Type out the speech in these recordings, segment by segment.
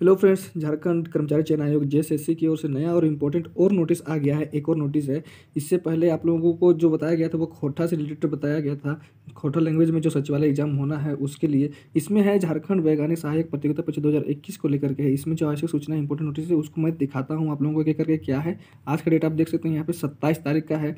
hello friends Jharkhand कर्मचारी चयन आयोग जेएसएससी की ओर से नया और इम्पोर्टेंट और नोटिस आ गया है एक और नोटिस है इससे पहले आप लोगों को जो बताया गया था वो खोटा से रिलेटेड बताया गया था खोटा लैंग्वेज में जो सचिवालय एग्जाम होना है उसके लिए इसमें है झारखंड वैज्ञानिक सहायक प्रतियोगिता पक्ष दो को लेकर के है इसमें जो आवश्यक सूचना इंपॉर्टेंट नोटिस है उसको मैं दिखाता हूँ आप लोगों को लेकर के क्या है आज का डेट आप देख सकते हैं यहाँ पर सत्ताईस तारीख का है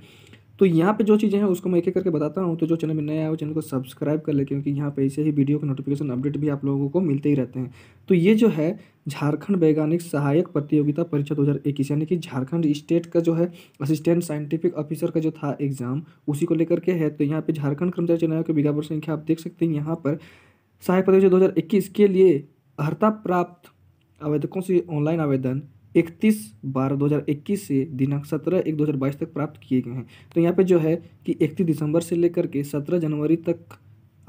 तो यहाँ पे जो चीज़ें हैं उसको मैं एक एक करके बताता हूँ तो जो चैनल में नया है वो चैनल को सब्सक्राइब कर ले क्योंकि यहाँ पे ऐसे ही वीडियो के नोटिफिकेशन अपडेट भी आप लोगों को मिलते ही रहते हैं तो ये जो है झारखंड वैज्ञानिक सहायक प्रतियोगिता परीक्षा इक्कीस यानी कि झारखंड स्टेट का जो है असिस्टेंट साइंटिफिक ऑफिसर का जो था एग्ज़ाम उसी को लेकर के है तो यहाँ पर झारखंड कर्मचारी चुनाव की विज्ञापन संख्या आप देख सकते हैं यहाँ पर सहायक प्रतियोगिता दो के लिए अर्ता प्राप्त आवेदकों से ऑनलाइन आवेदन इकतीस बारह दो हज़ार इक्कीस से दिनांक सत्रह एक दो हज़ार बाईस तक प्राप्त किए गए हैं तो यहाँ पे जो है कि इकतीस दिसंबर से लेकर के सत्रह जनवरी तक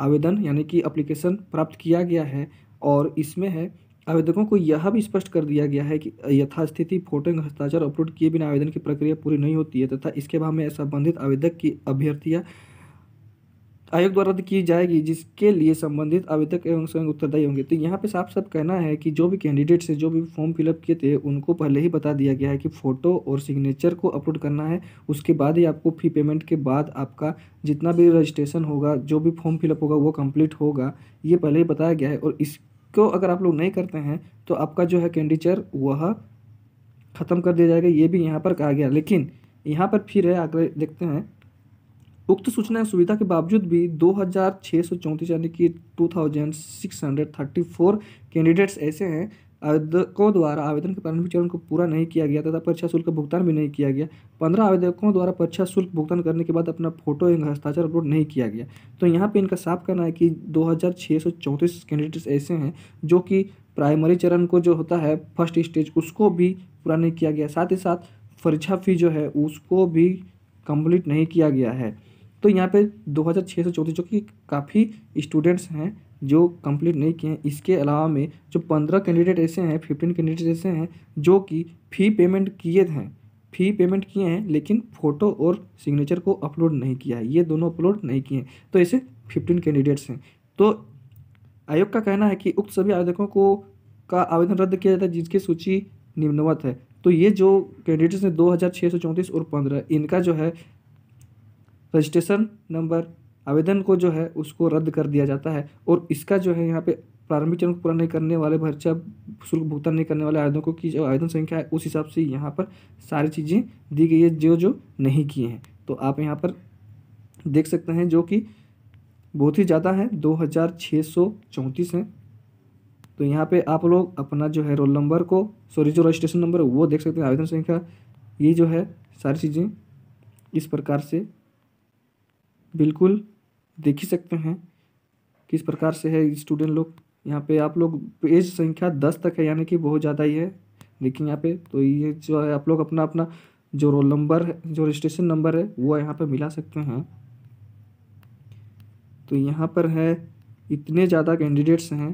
आवेदन यानी कि अप्लीकेशन प्राप्त किया गया है और इसमें है आवेदकों को यह भी स्पष्ट कर दिया गया है कि यथास्थिति फोटो हस्ताक्षर अपलोड किए बिना आवेदन की प्रक्रिया पूरी नहीं होती है तथा इसके बाद में संबंधित आवेदक की अभ्यर्थियाँ आयोग द्वारा की जाएगी जिसके लिए संबंधित आवेदक एवं स्वयं उत्तरदायी होंगे तो यहाँ पे साफ साफ कहना है कि जो भी कैंडिडेट से जो भी फॉर्म फिलअप किए थे उनको पहले ही बता दिया गया है कि फ़ोटो और सिग्नेचर को अपलोड करना है उसके बाद ही आपको फी पेमेंट के बाद आपका जितना भी रजिस्ट्रेशन होगा जो भी फॉर्म फिलअप होगा वो कम्प्लीट होगा ये पहले ही बताया गया है और इसको अगर आप लोग नहीं करते हैं तो आपका जो है कैंडिचर वह ख़त्म कर दिया जाएगा ये भी यहाँ पर कहा गया लेकिन यहाँ पर फिर है आगे देखते हैं उक्त सूचना सुविधा के बावजूद भी दो हज़ार छः सौ चौंतीस यानी कि two thousand six hundred thirty four candidates ऐसे हैं आवेदकों द्वारा आवेदन के प्रारंभिक चरण को पूरा नहीं किया गया तथा परीक्षा शुल्क का भुगतान भी नहीं किया गया पंद्रह आवेदकों द्वारा परीक्षा शुल्क भुगतान करने के बाद अपना फोटो एवं हस्ताक्षर अपलोड नहीं किया गया तो यहाँ पे इनका साफ कहना है कि दो कैंडिडेट्स ऐसे हैं जो कि प्राइमरी चरण को जो होता है फर्स्ट स्टेज उसको भी पूरा नहीं किया गया साथ ही साथ परीक्षा फी जो है उसको भी कंप्लीट नहीं किया गया है तो यहाँ पे दो हज़ार छः सौ चौंतीस जो कि काफ़ी स्टूडेंट्स हैं जो कंप्लीट नहीं किए हैं इसके अलावा में जो पंद्रह कैंडिडेट ऐसे हैं फिफ्टीन कैंडिडेट ऐसे हैं जो कि फ़ी पेमेंट किए हैं फ़ी पेमेंट किए हैं लेकिन फ़ोटो और सिग्नेचर को अपलोड नहीं किया है ये दोनों अपलोड नहीं किए हैं तो ऐसे फिफ्टीन कैंडिडेट्स हैं तो आयोग का कहना है कि उक्त सभी आवेदकों को का आवेदन रद्द किया जाता है जिसकी सूची निम्नवत है तो ये जो कैंडिडेट्स हैं दो हज़ार छः सौ चौंतीस और पंद्रह इनका जो है रजिस्ट्रेशन नंबर आवेदन को जो है उसको रद्द कर दिया जाता है और इसका जो है यहाँ पे प्रारंभिक चरण पूरा नहीं करने वाले भर्चा शुल्क भुगतान नहीं करने वाले आवेदकों की जो आवेदन संख्या है उस हिसाब से यहाँ पर सारी चीज़ें दी गई है जो जो नहीं किए हैं तो आप यहाँ पर देख सकते हैं जो कि बहुत ही ज़्यादा है दो हज़ार छः सौ चौंतीस हैं तो यहाँ पे आप लोग अपना जो है रोल नंबर को सॉरी जो रजिस्ट्रेशन नंबर वो देख सकते हैं आवेदन संख्या ये जो है सारी चीज़ें इस प्रकार से बिल्कुल देख ही सकते हैं किस प्रकार से है स्टूडेंट लोग यहाँ पे आप लोग पेज संख्या दस तक है यानी कि बहुत ज़्यादा ही है देखिए यहाँ पे तो ये जो है आप लोग अपना अपना जो रोल नंबर है जो रजिस्ट्रेशन नंबर है वो यहाँ पे मिला सकते हैं तो यहाँ पर है इतने ज़्यादा कैंडिडेट्स हैं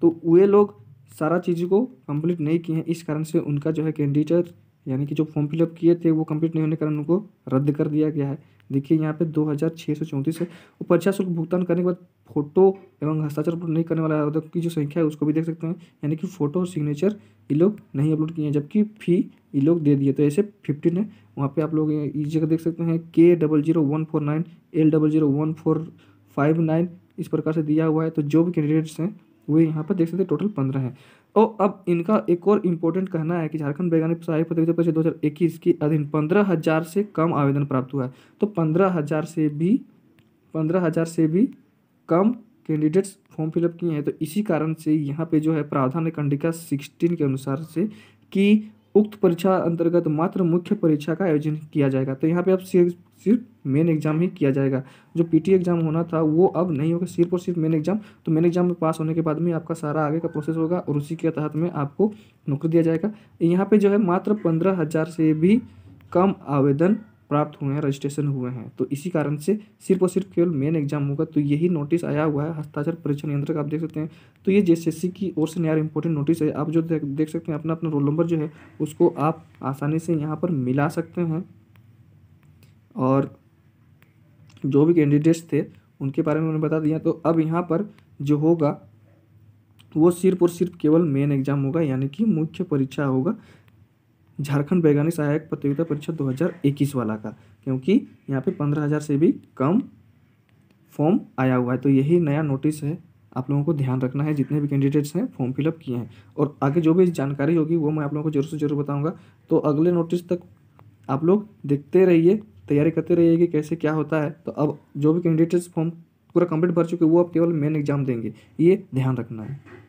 तो वे लोग सारा चीज़ को कंप्लीट नहीं किए हैं इस कारण से उनका जो है कैंडिडेट यानी कि जो फॉर्म फिलअप किए थे वो कंप्लीट नहीं होने के कारण उनको रद्द कर दिया गया है देखिए यहाँ पे दो हज़ार छः सौ चौंतीस है और परीक्षा शुल्क भुगतान करने के बाद फोटो एवं हस्ताक्षर अपलोड नहीं करने वाला आवेदक की जो संख्या है उसको भी देख सकते हैं यानी कि फोटो और सिग्नेचर ये लोग नहीं अपलोड किए हैं जबकि फी ये लोग दे दिए तो ऐसे फिफ्टीन है वहाँ पर आप लोग इस जगह देख सकते हैं के double zero one four nine L double zero one four five nine इस प्रकार से दिया हुआ है तो जो भी कैंडिडेट्स हैं वे यहाँ पर देख सकते हैं टोटल पंद्रह हैं और अब इनका एक और इम्पोर्टेंट कहना है कि झारखंड वैज्ञानिक सहायक प्रतियोगिता परिषद दो हज़ार इक्कीस के अधीन पंद्रह हज़ार से कम आवेदन प्राप्त हुआ है तो पंद्रह हज़ार से भी पंद्रह हज़ार से भी कम कैंडिडेट्स फॉर्म फिलअप किए हैं तो इसी कारण से यहाँ पे जो है प्रावधान कंडिका सिक्सटीन के अनुसार से कि उक्त परीक्षा अंतर्गत मात्र मुख्य परीक्षा का आयोजन किया जाएगा तो यहाँ पे अब सिर्फ सिर्फ मेन एग्जाम ही किया जाएगा जो पीटी एग्जाम होना था वो अब नहीं होगा सिर्फ और सिर्फ मेन एग्जाम तो मेन एग्जाम में पास होने के बाद में आपका सारा आगे का प्रोसेस होगा और उसी के तहत में आपको नौकरी दिया जाएगा यहाँ पर जो है मात्र पंद्रह हज़ार से भी कम आवेदन प्राप्त हुए हैं रजिस्ट्रेशन हुए हैं तो इसी कारण से सिर्फ और सिर्फ केवल मेन एग्जाम होगा तो यही नोटिस आया हुआ है हस्ताक्षर परीक्षा नियंत्रक आप देख सकते हैं तो ये जेएसएससी की ओर से नया इंपॉर्टेंट नोटिस है आप जो देख सकते हैं अपना अपना रोल नंबर जो है उसको आप आसानी से यहाँ पर मिला सकते हैं और जो भी कैंडिडेट्स थे उनके बारे में उन्होंने बता दिया तो अब यहाँ पर जो होगा वो सिर्फ और सिर्फ केवल मेन एग्जाम होगा यानी कि मुख्य परीक्षा होगा झारखंड वैज्ञानिक सहायक प्रतियोगिता परीक्षा 2021 वाला का क्योंकि यहाँ पे पंद्रह हज़ार से भी कम फॉर्म आया हुआ है तो यही नया नोटिस है आप लोगों को ध्यान रखना है जितने भी कैंडिडेट्स हैं फॉर्म फिलअप किए हैं और आगे जो भी जानकारी होगी वो मैं आप लोगों को जरूर से जरूर बताऊँगा तो अगले नोटिस तक आप लोग देखते रहिए तैयारी करते रहिए कि कैसे क्या होता है तो अब जो भी कैंडिडेट्स फॉर्म पूरा कंप्लीट भर चुके वो अब केवल मेन एग्जाम देंगे ये ध्यान रखना है